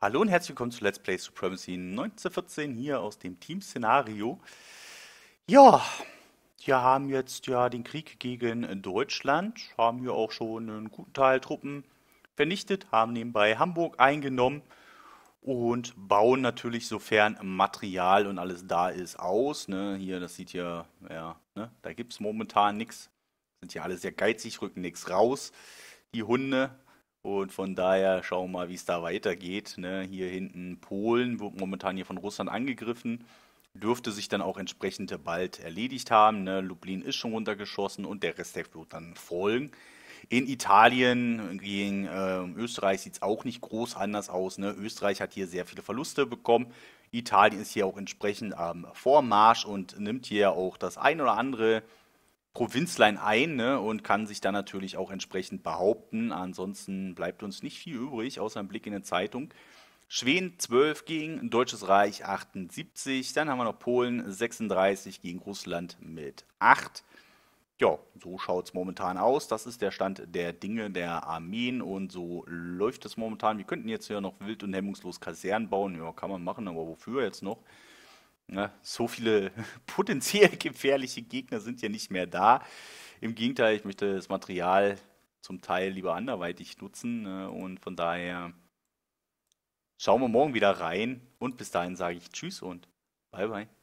Hallo und herzlich willkommen zu Let's Play Supremacy 1914 hier aus dem Team-Szenario. Ja, wir haben jetzt ja den Krieg gegen Deutschland, haben hier auch schon einen guten Teil Truppen vernichtet, haben nebenbei Hamburg eingenommen und bauen natürlich, sofern Material und alles da ist, aus. Ne? Hier, das sieht ja, ja, ne? da gibt es momentan nichts. Sind ja alle sehr geizig, rücken nichts raus. Die Hunde, und von daher schauen wir mal, wie es da weitergeht. Ne? Hier hinten Polen wird momentan hier von Russland angegriffen. Dürfte sich dann auch entsprechend bald erledigt haben. Ne? Lublin ist schon runtergeschossen und der Rest der wird dann folgen. In Italien gegen äh, Österreich sieht es auch nicht groß anders aus. Ne? Österreich hat hier sehr viele Verluste bekommen. Italien ist hier auch entsprechend am ähm, Vormarsch und nimmt hier auch das ein oder andere Provinzlein ein ne, und kann sich dann natürlich auch entsprechend behaupten. Ansonsten bleibt uns nicht viel übrig, außer ein Blick in die Zeitung. Schweden 12 gegen Deutsches Reich 78. Dann haben wir noch Polen 36 gegen Russland mit 8. Ja, so schaut es momentan aus. Das ist der Stand der Dinge der Armeen und so läuft es momentan. Wir könnten jetzt hier noch wild und hemmungslos Kasernen bauen. Ja, kann man machen, aber wofür jetzt noch? Ne? So viele potenziell gefährliche Gegner sind ja nicht mehr da. Im Gegenteil, ich möchte das Material zum Teil lieber anderweitig nutzen ne? und von daher schauen wir morgen wieder rein und bis dahin sage ich Tschüss und Bye bye.